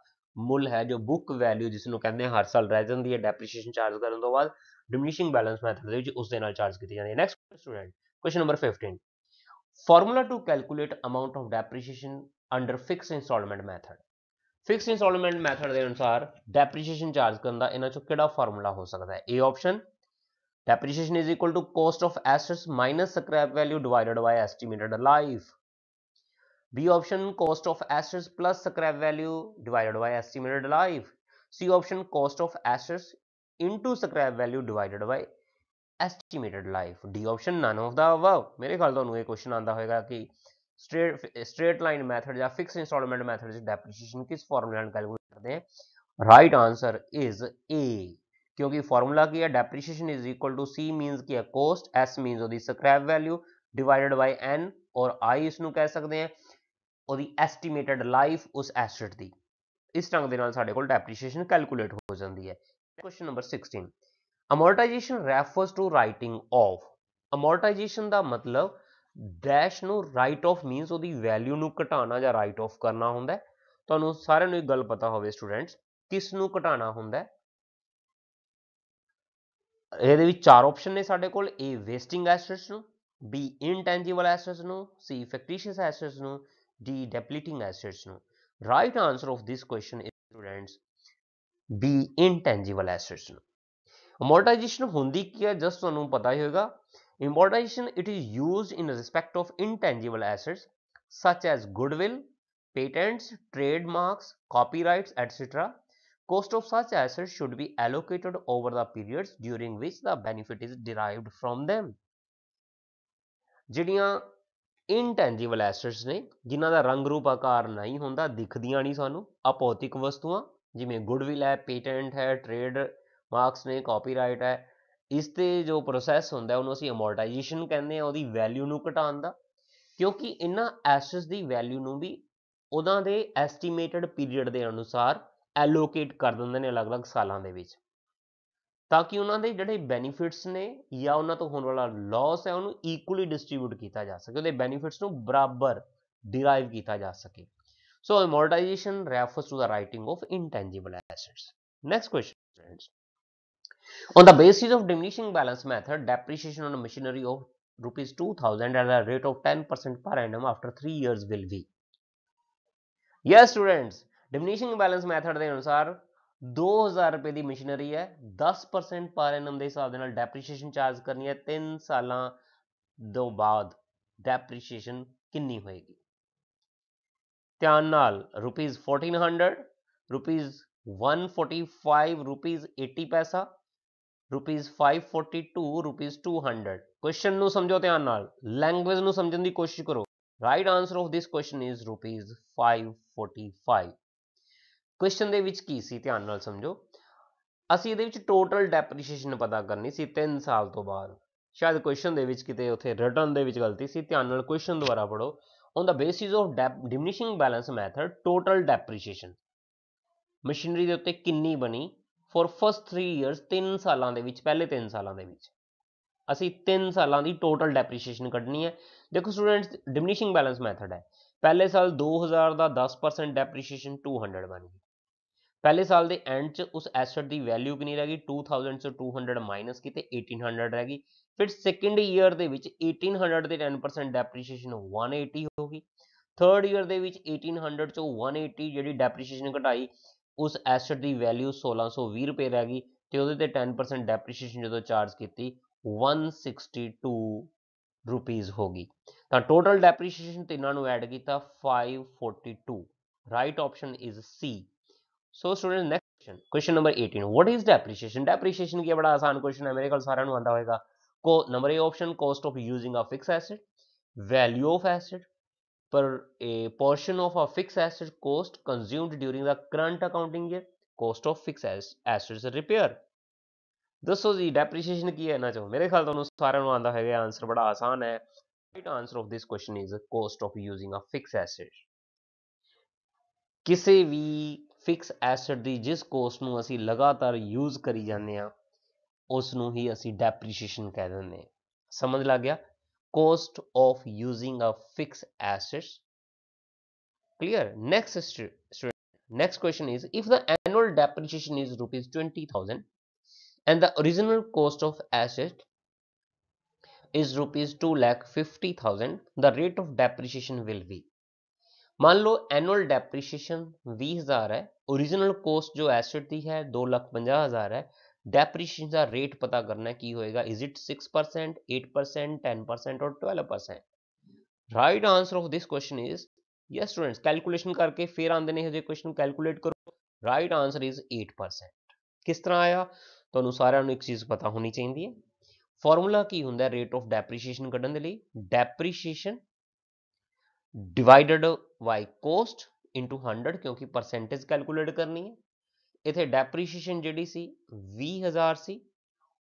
ਮੁੱਲ ਹੈ ਜੋ ਬੁੱਕ ਵੈਲਿਊ ਜਿਸ ਨੂੰ ਕਹਿੰਦੇ ਹਰ ਸਾਲ ਰਹਿ ਜਾਂਦੀ ਹੈ ਡੈਪਰੀਸ਼ੀਏਸ਼ਨ ਚਾਰਜ ਕਰਨ ਤੋਂ ਬਾਅਦ ਡਿਮਿਨਿਸ਼ਿੰਗ ਬੈਲੈਂਸ ਮੈਥਡ ਦੇ ਵਿੱਚ ਉਸ ਦੇ ਨਾਲ ਚਾਰਜ ਕੀਤੀ ਜਾਂਦੀ ਹੈ next student question number 15 formula to calculate amount of depreciation under fix installment method fix installment method ਦੇ ਅਨੁਸਾਰ ਡੈਪਰੀਸੀਏਸ਼ਨ ਚਾਰਜ ਕਰਨ ਦਾ ਇਹਨਾਂ ਚੋਂ ਕਿਹੜਾ ਫਾਰਮੂਲਾ ਹੋ ਸਕਦਾ ਹੈ A option depreciation is equal to cost of assets minus scrap value divided by estimated life b option cost of assets plus scrap value divided by estimated life c option cost of assets into scrap value divided by estimated life D option none of the above ਮੇਰੇ ਖਿਆਲ ਤੁਹਾਨੂੰ ਇਹ question ਆਂਦਾ ਹੋਵੇਗਾ ਕਿ straight straight line method ਜਾਂ fix installment method ਵਿੱਚ depreciation ਕਿਸ ਫਾਰਮੂਲੇ ਨਾਲ ਕੈਲਕੂਲੇਟ ਕਰਦੇ ਹਾਂ ਰਾਈਟ ਆਨਸਰ ਇਜ਼ A ਕਿਉਂਕਿ ਫਾਰਮੂਲਾ ਕੀ ਹੈ depreciation is equal to C means ਕੀ ਹੈ ਕੋਸਟ S ਮੀਨਸ ਉਹਦੀ scrap value divided by N ਔਰ I ਇਸ ਨੂੰ ਕਹਿ ਸਕਦੇ ਹਾਂ ਉਹਦੀ ਐਸਟੀਮੇਟਡ ਲਾਈਫ ਉਸ ਐਸੈਟ ਦੀ ਇਸ ਢੰਗ ਦੇ ਨਾਲ ਸਾਡੇ ਕੋਲ ਡੈਪਰੀਸੀਏਸ਼ਨ ਕੈਲਕੂਲੇਟ ਹੋ ਜਾਂਦੀ ਹੈ question number 16 amortization refers to writing off amortization ਦਾ ਮਤਲਬ ਡੈਸ਼ ਨੂੰ ਰਾਈਟ ਆਫ ਮੀਨਸ ਉਹਦੀ ਵੈਲਿਊ ਨੂੰ ਘਟਾਉਣਾ ਜਾਂ ਰਾਈਟ ਆਫ ਕਰਨਾ ਹੁੰਦਾ ਤੁਹਾਨੂੰ ਸਾਰਿਆਂ ਨੂੰ ਇਹ ਗੱਲ ਪਤਾ ਹੋਵੇ ਸਟੂਡੈਂਟਸ ਕਿਸ ਨੂੰ ਘਟਾਉਣਾ ਹੁੰਦਾ ਇਹਦੇ ਵਿੱਚ ਚਾਰ ਆਪਸ਼ਨ ਨੇ ਸਾਡੇ ਕੋਲ A ਵੇਸਟਿੰਗ ਐਸੈਟਸ ਨੂੰ B ਇਨਟੈਂਜੀਬਲ ਐਸੈਟਸ ਨੂੰ C ਫੈਕਟੀਸ਼ੀਅਸ ਐਸੈਟਸ ਨੂੰ D ਡੈਪਲੀਟਿੰਗ ਐਸੈਟਸ ਨੂੰ right answer of this question is students B intangible assets ਨੂੰ ਅਮੋਰਟਾਈਜੇਸ਼ਨ ਹੁੰਦੀ ਕੀ ਹੈ ਜਸ ਤੁਹਾਨੂੰ ਪਤਾ ਹੀ ਹੋਵੇਗਾ amortization it is used in respect of intangible assets such as goodwill patents trademarks copyrights etc cost of such assets should be allocated over the periods during which the benefit is derived from them ਜਿਹੜੀਆਂ intangible assets ਨੇ ਜਿਨ੍ਹਾਂ ਦਾ ਰੰਗ ਰੂਪ ਆਕਾਰ ਨਹੀਂ ਹੁੰਦਾ ਦਿਖਦੀਆਂ ਨਹੀਂ ਸਾਨੂੰ ਅਭੌਤਿਕ ਵਸਤੂਆਂ ਜਿਵੇਂ ਗੁੱਡਵਿਲ ਹੈ ਪੇਟੈਂਟ ਹੈ ਟ੍ਰੇਡ ਮਾਰਕਸ ਨੇ ਕਾਪੀਰਾਈਟ ਹੈ ਇਸ ਤੇ ਜੋ ਪ੍ਰੋਸੈਸ ਹੁੰਦਾ ਉਹਨੂੰ ਅਸੀਂ ਅਮੋਰਟਾਈਜੇਸ਼ਨ ਕਹਿੰਦੇ ਆ ਉਹਦੀ ਵੈਲਿਊ ਨੂੰ ਘਟਾਉਣ ਦਾ ਕਿਉਂਕਿ ਇਹਨਾਂ ਐਸੈਟਸ ਦੀ ਵੈਲਿਊ ਨੂੰ ਵੀ ਉਹਨਾਂ ਦੇ ਐਸਟੀਮੇਟਡ ਪੀਰੀਅਡ ਦੇ ਅਨੁਸਾਰ ਐਲੋਕੇਟ ਕਰ ਦਿੰਦੇ ਨੇ ਅਲੱਗ-ਅਲੱਗ ਸਾਲਾਂ ਦੇ ਵਿੱਚ ਤਾਂ ਕਿ ਉਹਨਾਂ ਦੇ ਜਿਹੜੇ ਬੈਨੀਫਿਟਸ ਨੇ ਜਾਂ ਉਹਨਾਂ ਤੋਂ ਹੋਣ ਵਾਲਾ ਲਾਸ ਹੈ ਉਹਨੂੰ ਇਕੁਅਲੀ ਡਿਸਟ੍ਰੀਬਿਊਟ ਕੀਤਾ ਜਾ ਸਕੇ ਉਹਦੇ ਬੈਨੀਫਿਟਸ ਨੂੰ ਬਰਾਬਰ ਡਿਰਾਈਵ ਕੀਤਾ ਜਾ ਸਕੇ So amortization refers to the writing of intangible assets. Next question friends. On the basis of diminishing balance method, depreciation on machinery of rupees 2000 at a rate of 10% per annum after 3 years will be. Yes students, diminishing balance method de anusar 2000 ਰੁਪਏ di machinery hai 10% per annum de hisab de naal depreciation charge karni hai 3 ਸਾਲਾਂ do baad depreciation kinni hoegi ਧਿਆਨ ਨਾਲ rupees 1400 rupees 145 rupees 80 ਪੈਸਾ rupees 542 rupees 200 question ਨੂੰ ਸਮਝੋ ਧਿਆਨ ਨਾਲ language ਨੂੰ ਸਮਝਣ ਦੀ ਕੋਸ਼ਿਸ਼ ਕਰੋ right answer of this question is rupees 545 question ਦੇ ਵਿੱਚ ਕੀ ਸੀ ਧਿਆਨ ਨਾਲ ਸਮਝੋ ਅਸੀਂ ਇਹਦੇ ਵਿੱਚ ਟੋਟਲ ਡੈਪਰੀਸੀਏਸ਼ਨ ਪਤਾ ਕਰਨੀ ਸੀ 3 ਸਾਲ ਤੋਂ ਬਾਅਦ ਸ਼ਾਇਦ ਕੁਐਸਚਨ ਦੇ ਵਿੱਚ ਕਿਤੇ ਉੱਥੇ ਰਿਟਰਨ ਦੇ ਵਿੱਚ ਗਲਤੀ ਸੀ ਧਿਆਨ ਨਾਲ ਕੁਐਸਚਨ ਦੁਬਾਰਾ ਪੜੋ on the basis of diminishing balance method total depreciation machinery ਦੇ ਉੱਤੇ ਕਿੰਨੀ ਬਣੀ for first 3 years 3 ਸਾਲਾਂ ਦੇ ਵਿੱਚ ਪਹਿਲੇ 3 ਸਾਲਾਂ ਦੇ ਵਿੱਚ ਅਸੀਂ 3 ਸਾਲਾਂ ਦੀ ਟੋਟਲ ਡੈਪਰੀਸੀਏਸ਼ਨ ਕੱਢਣੀ ਹੈ ਦੇਖੋ ਸਟੂਡੈਂਟਸ ਡਿਮਿਨਿਸ਼ਿੰਗ ਬੈਲੈਂਸ ਮੈਥਡ ਹੈ ਪਹਿਲੇ ਸਾਲ 2000 ਦਾ 10% ਡੈਪਰੀਸੀਏਸ਼ਨ 200 ਬਣ ਗਈ ਪਹਿਲੇ ਸਾਲ ਦੇ ਐਂਡ 'ਚ ਉਸ ਐਸੈਟ ਦੀ ਵੈਲਿਊ ਕਿੰਨੀ ਰਹਿ ਗਈ 2000 ਤੋਂ 200 ਮਾਈਨਸ ਕੀਤੇ 1800 ਰਹਿ ਗਈ ਫਿਰ ਸੈਕਿੰਡ ਈਅਰ ਦੇ ਵਿੱਚ 1800 ਦੇ 10% ਡੈਪਰੀਸੀਏਸ਼ਨ 180 ਹੋ ਗਈ ਥਰਡ ਈਅਰ ਦੇ ਵਿੱਚ 1800 ਚੋਂ 180 ਜਿਹੜੀ ਡੈਪਰੀਸੀਏਸ਼ਨ ਘਟਾਈ ਉਸ ਐਸੈਟ ਦੀ ਵੈਲਿਊ 1620 ਰੁਪਏ ਰਹਿ ਗਈ ਤੇ ਉਹਦੇ ਤੇ 10% ਡੈਪਰੀਸੀਏਸ਼ਨ ਜਦੋਂ ਚਾਰਜ ਕੀਤੀ 162 ਰੁਪਏ ਹੋ ਗਈ ਤਾਂ ਟੋਟਲ ਡੈਪਰੀਸੀਏਸ਼ਨ ਤਿੰਨਾਂ ਨੂੰ ਐਡ ਕੀਤਾ 542 right option is C so student next question number 18 what is depreciation depreciation ਕੀ ਬੜਾ ਆਸਾਨ ਕੁਐਸਚਨ ਹੈ ਮੇਰੇ ਕੋਲ ਸਾਰਿਆਂ ਨੂੰ ਆਂਦਾ ਹੋਏਗਾ Co number A option cost of using a fixed asset, value of asset, per a portion of a fixed asset cost consumed during the current accounting year, cost of fixed as assets repair. ਦੱਸੋ ਜੀ ਡੈਪਰੀਸੀਏਸ਼ਨ ਕੀ ਹੈ ਇਹਨਾਂ ਚੋਂ ਮੇਰੇ ਖਿਆਲ ਤੁਹਾਨੂੰ ਸਾਰਿਆਂ ਨੂੰ ਆਂਦਾ ਹੈਗਾ ਆਨਸਰ ਬੜਾ ਆਸਾਨ ਹੈ right answer of this question is cost of using a fixed asset ਕਿਸੇ ਵੀ ਫਿਕਸ ਐਸੈਟ ਦੀ ਜਿਸ ਕੋਸਟ ਨੂੰ ਅਸੀਂ ਲਗਾਤਾਰ ਯੂਜ਼ ਕਰੀ ਜਾਂਦੇ ਆ उसू ही असं डैप्रीशिएशन कह दें समझ लग गया cost of using a fix assets clear next student next question is if the annual depreciation is rupees twenty thousand and the original cost of asset is rupees two lakh fifty thousand the rate of depreciation will be मान लो annual डैप्रीशिएशन we हजार है original coast जो acid की है दो लाख पंजा हजार है डेप्रिशिएशन का रेट पता करना की होएगा is it six percent eight percent ten percent और twelve percent right answer of this question is yes students calculation करके फिर आंदे ने क्वेश्चन कैलकुलेट करो right answer is eight percent किस तरह आया तो सारे एक चीज पता होनी चाहिए फॉर्मूला की होंगे rate of rate of depreciation ਕੱਢਣ ਦੇ ਲਈ depreciation divided by cost into 100 ਕਿਉਂਕਿ ਪਰਸੈਂਟੇਜ ਕੈਲਕੂਲੇਟ ਕਰਨੀ ਹੈ ਇਥੇ ਡੈਪਰੀਸ਼ੀਏਸ਼ਨ ਜਿਹੜੀ ਸੀ 20000 ਸੀ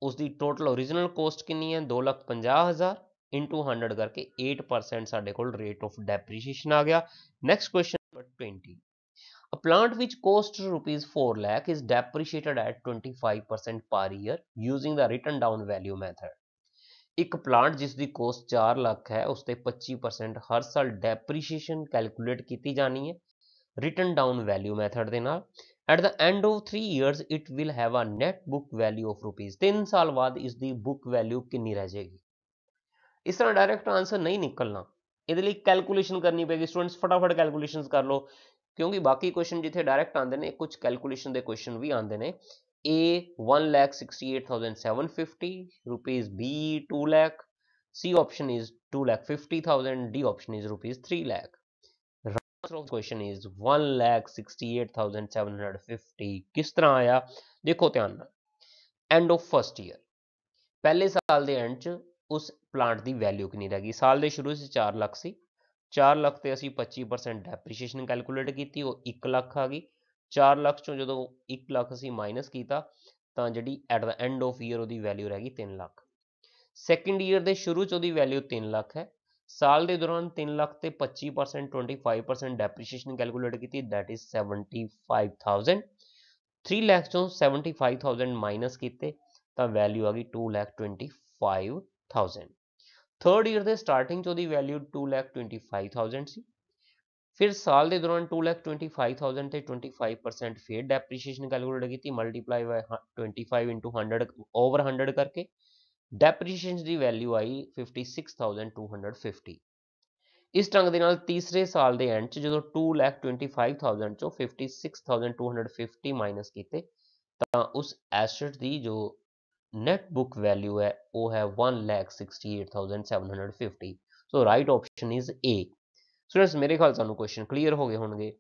ਉਸ ਦੀ ਟੋਟਲ origignal ਕੋਸਟ ਕਿੰਨੀ ਹੈ 250000 into 100 ਕਰਕੇ 8% ਸਾਡੇ ਕੋਲ ਰੇਟ ਆਫ ਡੈਪਰੀਸ਼ੀਏਸ਼ਨ ਆ ਗਿਆ next question number 20 a plant ਵਿਚ cost rupees 4 lakh is depreciated at 25% per year using the written down value method ਇੱਕ ਪਲਾਂਟ ਜਿਸ ਦੀ ਕੋਸਟ 4 ਲੱਖ ਹੈ ਉਸ ਤੇ 25% ਹਰ ਸਾਲ ਡੈਪਰੀਸ਼ੀਏਸ਼ਨ ਕੈਲਕੂਲੇਟ ਕੀਤੀ ਜਾਣੀ ਹੈ ਰਿਟਨ ਡਾਊਨ ਵੈਲਿਊ ਮੈਥਡ ਦੇ ਨਾਲ at the end of three years it will have a net book value of rupees तीन साल बाद इसकी बुक वैल्यू कि रह जाएगी इस तरह डायरेक्ट आंसर नहीं निकलना ये कैलकुलेशन करनी पेगी स्टूडेंट्स फटाफट कैलकुलेशन कर लो क्योंकि बाकी क्वेश्चन जिथे डायरैक्ट आते हैं कुछ कैलकुलेशन के क्वेश्चन भी आते हैं A one lakh sixty eight thousand seven fifty rupees B two lakh C option is two lakh fifty thousand D option is rupees three lakh question is 168750 ਕਿਸ ਤਰ੍ਹਾਂ ਆਇਆ ਦੇਖੋ ਧਿਆਨ ਨਾਲ ਐਂਡ ਆਫ ਫਸਟ ਈਅਰ ਪਹਿਲੇ ਸਾਲ ਦੇ ਐਂਡ 'ਚ ਉਸ ਪਲਾਂਟ ਦੀ ਵੈਲਿਊ ਕਿੰਨੀ ਰਹਿ ਗਈ ਸਾਲ ਦੇ ਸ਼ੁਰੂ 'ਚ 4 ਲੱਖ ਸੀ 4 ਲੱਖ ਤੇ ਅਸੀਂ 25% ਡੈਪਰੀਸ਼ੀਏਸ਼ਨ ਕੈਲਕੂਲੇਟ ਕੀਤੀ ਉਹ 1 ਲੱਖ ਆ ਗਈ 4 ਲੱਖ ਚੋਂ ਜਦੋਂ 1 ਲੱਖ ਅਸੀਂ ਮਾਈਨਸ ਕੀਤਾ ਤਾਂ ਜਿਹੜੀ at the end of year ਉਹਦੀ ਵੈਲਿਊ ਰਹਿ ਗਈ 3 ਲੱਖ ਸੈਕੰਡ ਈਅਰ ਦੇ ਸ਼ੁਰੂ 'ਚ ਉਹਦੀ ਵੈਲਿਊ 3 ਲੱਖ ਹੈ ਸਾਲ ਦੇ ਦੌਰਾਨ 3 ਲੱਖ ਤੇ 25% 25% ਡੈਪਰੀਸੀਏਸ਼ਨ ਕੈਲਕੂਲੇਟ ਕੀਤੀ ਥੈਟ ਇਜ਼ 75000 3 ਲੱਖ ਚੋਂ 75000 ਮਾਈਨਸ ਕੀਤੇ ਤਾਂ ਵੈਲਿਊ ਆ ਗਈ 225000 ਥਰਡ ਇਅਰ ਦੇ ਸਟਾਰਟਿੰਗ ਚ ਉਹਦੀ ਵੈਲਿਊ 225000 ਸੀ ਫਿਰ ਸਾਲ ਦੇ ਦੌਰਾਨ 225000 ਤੇ 25% ਫਿਰ ਡੈਪਰੀਸੀਏਸ਼ਨ ਕੈਲਕੂਲੇਟ ਕੀਤੀ ਮਲਟੀਪਲਾਈ ਬਾਈ 25 100 ਓਵਰ 100 ਕਰਕੇ ਡੈਪਰੀਸੀਏਸ਼ਨ ਦੀ ਵੈਲਿਊ ਆਈ 56250 ਇਸ ਢੰਗ ਦੇ ਨਾਲ ਤੀਸਰੇ ਸਾਲ ਦੇ ਐਂਡ 'ਚ ਜਦੋਂ 225000 ਚੋਂ 56250 ਮਾਈਨਸ ਕੀਤੇ ਤਾਂ ਉਸ ਐਸੈਟ ਦੀ ਜੋ ਨੈਟ ਬੁੱਕ ਵੈਲਿਊ ਹੈ ਉਹ ਹੈ 168750 so right option is A students ਮੇਰੇ ਖਿਆਲ ਸਾਨੂੰ ਕੁਐਸਚਨ ਕਲੀਅਰ ਹੋ ਗਏ ਹੋਣਗੇ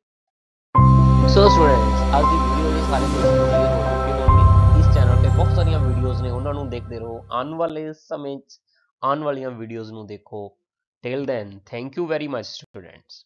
ਸੋ ਸਟੂਡੈਂਟਸ ਅੱਜ ਦੀ ਵੀਡੀਓ ਦੇ ਸਾਰੇ ਕੁਐਸਚਨ ਕਲੀਅਰ ਹੋ ਗਏ ਹੋਣਗੇ ਇਸ ਚੈਨਲ ਤੇ ਬਹੁਤ ਸਾਰੀਆਂ ਵੀਡੀਓਜ਼ ਨੇ ਉਹਨਾਂ ਨੂੰ ਦੇਖਦੇ ਰਹੋ ਆਉਣ ਵਾਲੇ ਸਮੇਂ 'ਚ ਆਉਣ ਵਾਲੀਆਂ ਵੀਡੀਓਜ਼ ਨੂੰ ਦੇਖੋ till then thank you very much students